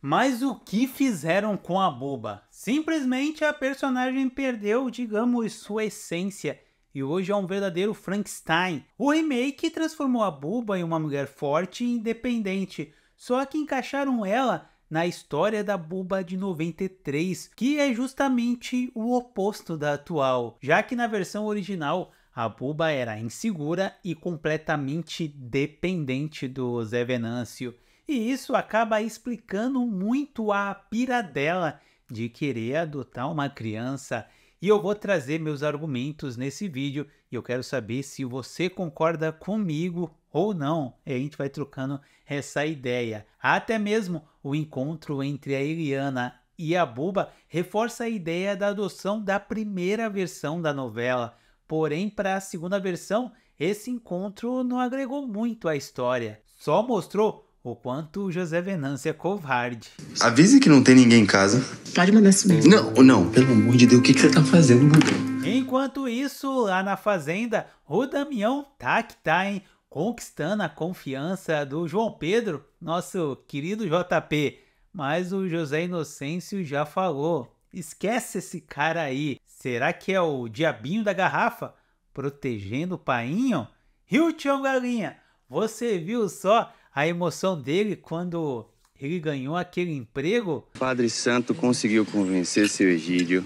Mas o que fizeram com a boba? Simplesmente a personagem perdeu, digamos, sua essência e hoje é um verdadeiro Frankenstein. O remake transformou a Buba em uma mulher forte e independente, só que encaixaram ela na história da Buba de 93, que é justamente o oposto da atual, já que na versão original a Buba era insegura e completamente dependente do Zé Venâncio. E isso acaba explicando muito a piradela de querer adotar uma criança. E eu vou trazer meus argumentos nesse vídeo e eu quero saber se você concorda comigo ou não. E a gente vai trocando essa ideia. Até mesmo o encontro entre a Eliana e a Buba reforça a ideia da adoção da primeira versão da novela. Porém, para a segunda versão, esse encontro não agregou muito à história, só mostrou o quanto José Venâncio é covarde. Avise que não tem ninguém em casa. Pode mandar isso mesmo. Não, não, pelo amor de Deus, o que, que você tá fazendo, Budão? Enquanto isso, lá na fazenda, o Damião tá que tá, hein? Conquistando a confiança do João Pedro, nosso querido JP. Mas o José Inocêncio já falou. Esquece esse cara aí. Será que é o diabinho da garrafa? Protegendo o painho? Rio Tião Galinha, você viu só a emoção dele quando ele ganhou aquele emprego. O Padre Santo conseguiu convencer seu Egídio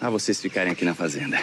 a vocês ficarem aqui na fazenda.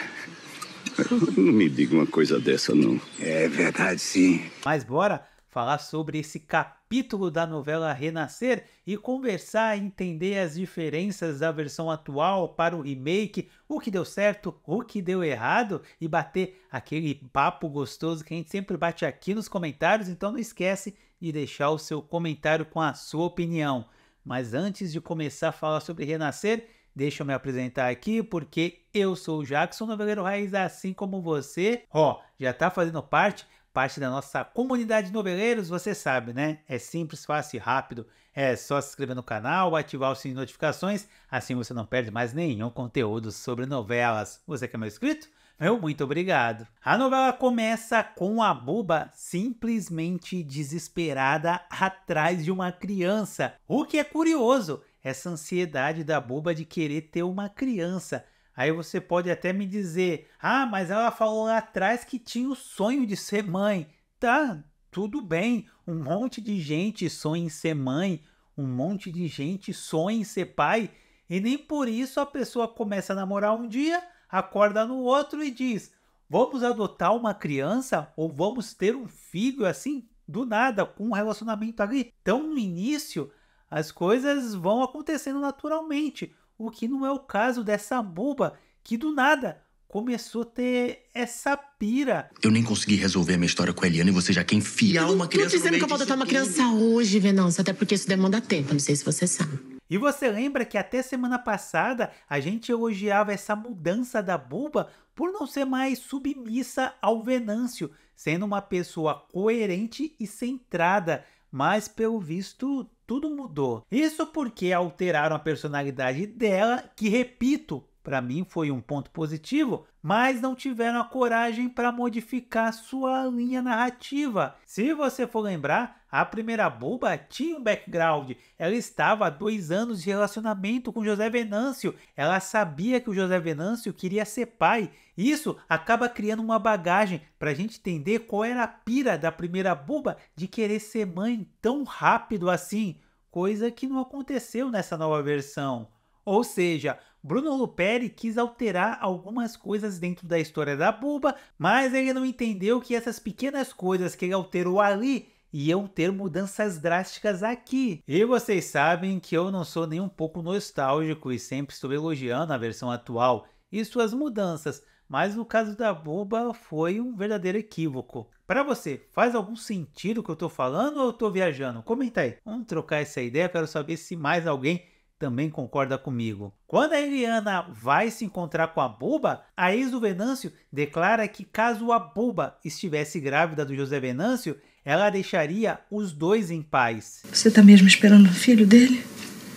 Não me diga uma coisa dessa, não. É verdade, sim. Mas bora falar sobre esse capítulo da novela Renascer e conversar e entender as diferenças da versão atual para o remake, o que deu certo, o que deu errado e bater aquele papo gostoso que a gente sempre bate aqui nos comentários, então não esquece de deixar o seu comentário com a sua opinião. Mas antes de começar a falar sobre Renascer, Deixa eu me apresentar aqui, porque eu sou o Jackson, noveleiro raiz, assim como você. Ó, oh, já tá fazendo parte parte da nossa comunidade de noveleiros, você sabe, né? É simples, fácil e rápido. É só se inscrever no canal, ativar o sininho de notificações, assim você não perde mais nenhum conteúdo sobre novelas. Você que é meu inscrito? Meu muito obrigado. A novela começa com a Buba simplesmente desesperada atrás de uma criança. O que é curioso, essa ansiedade da Buba de querer ter uma criança. Aí você pode até me dizer: ah, mas ela falou lá atrás que tinha o sonho de ser mãe. Tá, tudo bem. Um monte de gente sonha em ser mãe, um monte de gente sonha em ser pai, e nem por isso a pessoa começa a namorar um dia, acorda no outro e diz: vamos adotar uma criança ou vamos ter um filho assim, do nada, com um relacionamento ali. Então, no início, as coisas vão acontecendo naturalmente o que não é o caso dessa boba que do nada começou a ter essa pira. Eu nem consegui resolver a minha história com a Eliana e você já quer enfiar uma criança. Eu tô dizendo que eu vou adotar uma criança hoje, Venâncio, até porque isso demanda tempo, não sei se você sabe. E você lembra que até semana passada a gente elogiava essa mudança da buba por não ser mais submissa ao Venâncio, sendo uma pessoa coerente e centrada, mas pelo visto tudo mudou. Isso porque alteraram a personalidade dela, que repito, para mim foi um ponto positivo, mas não tiveram a coragem para modificar sua linha narrativa. Se você for lembrar, a primeira boba tinha um background. Ela estava há dois anos de relacionamento com José Venâncio. Ela sabia que o José Venâncio queria ser pai. Isso acaba criando uma bagagem para a gente entender qual era a pira da primeira boba de querer ser mãe tão rápido assim, coisa que não aconteceu nessa nova versão. Ou seja, Bruno Luperi quis alterar algumas coisas dentro da história da Buba, mas ele não entendeu que essas pequenas coisas que ele alterou ali iam ter mudanças drásticas aqui. E vocês sabem que eu não sou nem um pouco nostálgico e sempre estou elogiando a versão atual e suas mudanças, mas no caso da Boba foi um verdadeiro equívoco. Para você, faz algum sentido o que eu estou falando ou eu estou viajando? Comenta aí. Vamos trocar essa ideia, quero saber se mais alguém também concorda comigo. Quando a Eliana vai se encontrar com a Buba, a ex do Venâncio declara que caso a Buba estivesse grávida do José Venâncio, ela deixaria os dois em paz. Você está mesmo esperando o filho dele?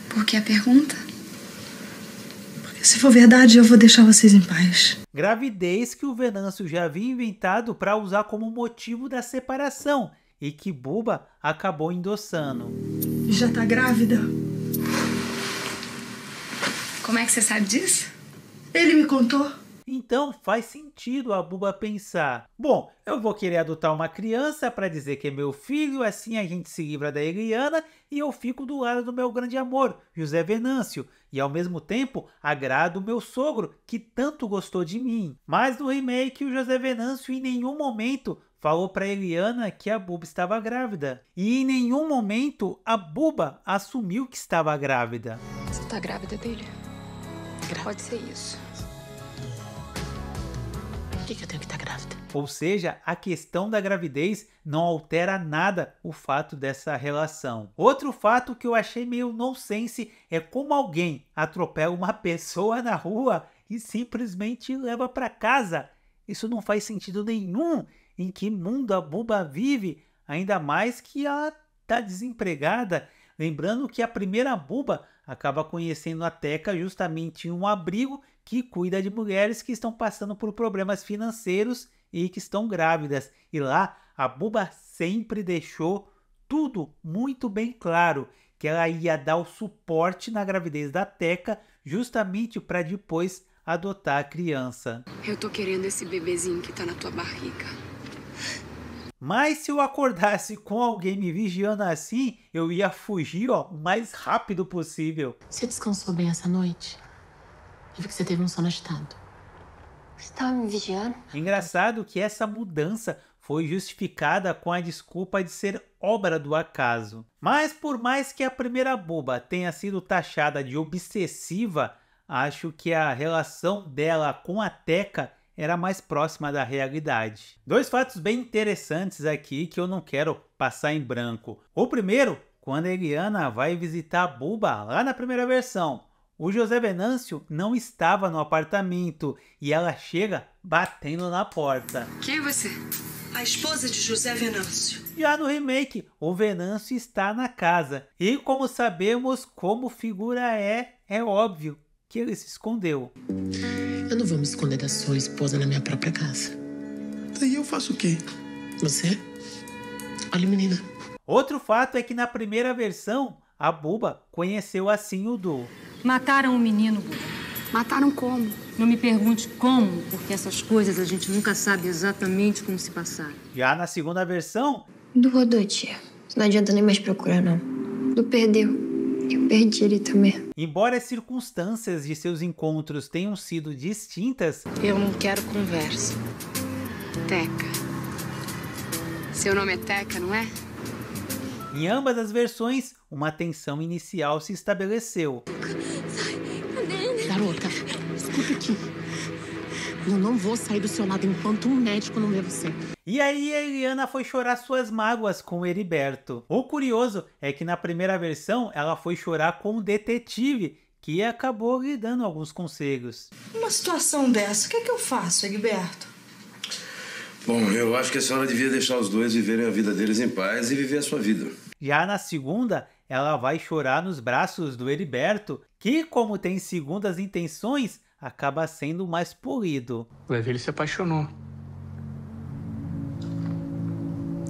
Por que a pergunta? Porque se for verdade, eu vou deixar vocês em paz. Gravidez que o Venâncio já havia inventado para usar como motivo da separação e que Buba acabou endossando. Já tá grávida? Como é que você sabe disso? Ele me contou. Então faz sentido a Buba pensar: bom, eu vou querer adotar uma criança para dizer que é meu filho, assim a gente se livra da Eliana e eu fico do lado do meu grande amor, José Venâncio, e ao mesmo tempo agrado o meu sogro, que tanto gostou de mim. Mas no remake, o José Venâncio em nenhum momento falou para Eliana que a Buba estava grávida. E em nenhum momento a Buba assumiu que estava grávida. Você tá grávida dele? Grávida. Pode ser isso. Por que, que eu tenho que estar tá grávida? Ou seja, a questão da gravidez não altera nada o fato dessa relação. Outro fato que eu achei meio nonsense é como alguém atropela uma pessoa na rua e simplesmente leva para casa. Isso não faz sentido nenhum. Em que mundo a Buba vive? Ainda mais que ela está desempregada. Lembrando que a primeira Buba acaba conhecendo a Teca justamente em um abrigo que cuida de mulheres que estão passando por problemas financeiros e que estão grávidas. E lá a Buba sempre deixou tudo muito bem claro que ela ia dar o suporte na gravidez da Teca, justamente para depois adotar a criança. Eu tô querendo esse bebezinho que tá na tua barriga. Mas se eu acordasse com alguém me vigiando assim, eu ia fugir ó, o mais rápido possível. Você descansou bem essa noite? Eu vi que você teve um sono agitado. Você estava me vigiando? Engraçado que essa mudança foi justificada com a desculpa de ser obra do acaso. Mas por mais que a primeira boba tenha sido taxada de obsessiva, acho que a relação dela com a Teca era mais próxima da realidade. Dois fatos bem interessantes aqui que eu não quero passar em branco. O primeiro, quando a Eliana vai visitar a Buba lá na primeira versão, o José Venâncio não estava no apartamento e ela chega batendo na porta. Quem é você? A esposa de José Venâncio. Já no remake, o Venâncio está na casa. E como sabemos como figura é, é óbvio que ele se escondeu. Eu não vou me esconder da sua esposa na minha própria casa. Daí eu faço o quê? Você? Olha, menina. Outro fato é que na primeira versão, a Buba conheceu assim o Du. Mataram o menino, Mataram como? Não me pergunte como, porque essas coisas a gente nunca sabe exatamente como se passaram. Já na segunda versão? Do rodou, tia. Não adianta nem mais procurar, não. Do perdeu. Eu perdi ele também. Embora as circunstâncias de seus encontros tenham sido distintas. Eu não quero conversa. Teca. Seu nome é Teca, não é? Em ambas as versões, uma tensão inicial se estabeleceu. Eu não vou sair do seu lado enquanto um médico não ver você. E aí Eliana foi chorar suas mágoas com Heriberto. O curioso é que na primeira versão ela foi chorar com o detetive, que acabou lhe dando alguns conselhos. Uma situação dessa, o que é que eu faço, Heriberto? Bom, eu acho que a senhora devia deixar os dois viverem a vida deles em paz e viver a sua vida. Já na segunda, ela vai chorar nos braços do Heriberto, que, como tem segundas intenções, acaba sendo mais polido. Vai ver, ele se apaixonou.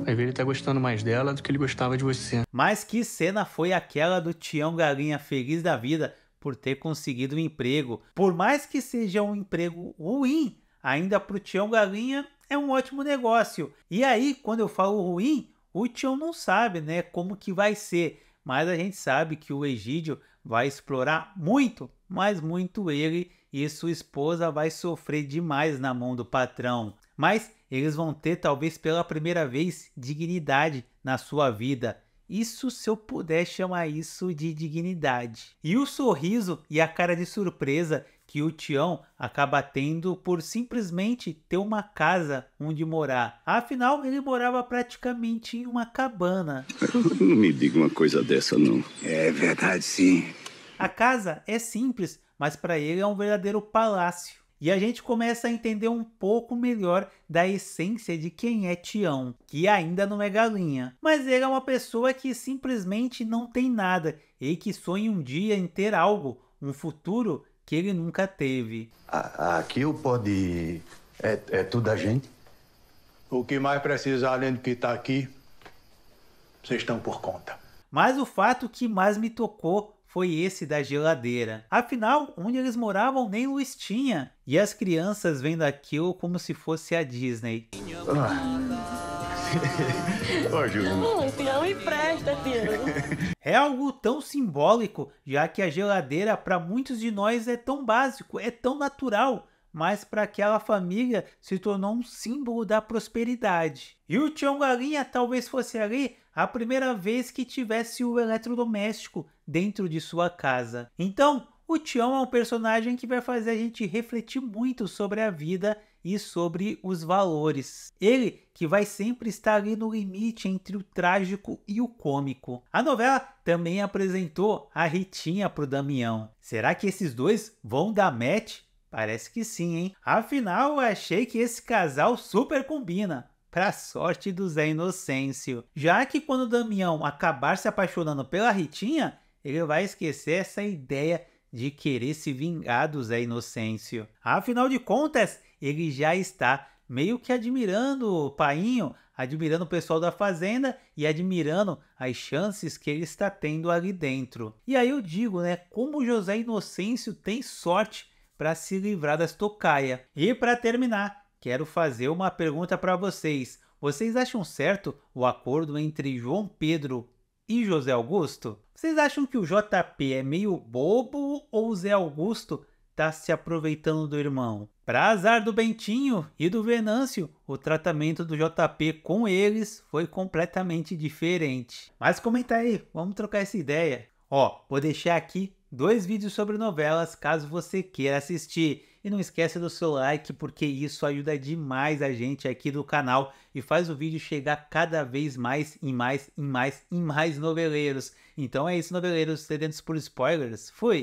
Vai ver, ele tá gostando mais dela do que ele gostava de você. Mas que cena foi aquela do Tião Galinha feliz da vida por ter conseguido um emprego? Por mais que seja um emprego ruim, ainda pro Tião Galinha é um ótimo negócio. E aí, quando eu falo ruim, o Tião não sabe, né, como que vai ser. Mas a gente sabe que o Egídio vai explorar muito, mas muito ele e sua esposa vai sofrer demais na mão do patrão. Mas eles vão ter, talvez pela primeira vez, dignidade na sua vida. Isso se eu puder chamar isso de dignidade. E o sorriso e a cara de surpresa que o Tião acaba tendo por simplesmente ter uma casa onde morar. Afinal, ele morava praticamente em uma cabana. Não me diga uma coisa dessa, não. É verdade, sim. A casa é simples, mas para ele é um verdadeiro palácio. E a gente começa a entender um pouco melhor da essência de quem é Tião, que ainda não é galinha. Mas ele é uma pessoa que simplesmente não tem nada e que sonha um dia em ter algo, um futuro que ele nunca teve. Aqui o pode. É, é tudo a gente? O que mais precisar além do que está aqui, vocês estão por conta. Mas o fato que mais me tocou foi esse da geladeira. Afinal, onde eles moravam nem luz tinha. E as crianças vendo aquilo como se fosse a Disney. Ah. Ô, Não, empresta, É algo tão simbólico, já que a geladeira para muitos de nós é tão básico, é tão natural, mas para aquela família se tornou um símbolo da prosperidade. E o Tião Galinha talvez fosse ali a primeira vez que tivesse o eletrodoméstico dentro de sua casa. Então, o Tião é um personagem que vai fazer a gente refletir muito sobre a vida e sobre os valores. Ele que vai sempre estar ali no limite entre o trágico e o cômico. A novela também apresentou a Ritinha pro Damião. Será que esses dois vão dar match? Parece que sim, hein? Afinal, achei que esse casal super combina para sorte do Zé Inocêncio. Já que quando Damião acabar se apaixonando pela Ritinha, ele vai esquecer essa ideia de querer se vingar do Zé Inocêncio. Afinal de contas, ele já está meio que admirando o Painho, admirando o pessoal da fazenda e admirando as chances que ele está tendo ali dentro. E aí eu digo, né, como José Inocêncio tem sorte para se livrar das tocaia. E para terminar, quero fazer uma pergunta para vocês. Vocês acham certo o acordo entre João Pedro e José Augusto? Vocês acham que o JP é meio bobo ou o Zé Augusto tá se aproveitando do irmão? Para azar do Bentinho e do Venâncio, o tratamento do JP com eles foi completamente diferente. Mas comenta aí, vamos trocar essa ideia. Ó, vou deixar aqui dois vídeos sobre novelas caso você queira assistir. E não esqueça do seu like porque isso ajuda demais a gente aqui do canal e faz o vídeo chegar cada vez mais e mais e mais e mais noveleiros. Então é isso noveleiros, sedentos por spoilers, fui!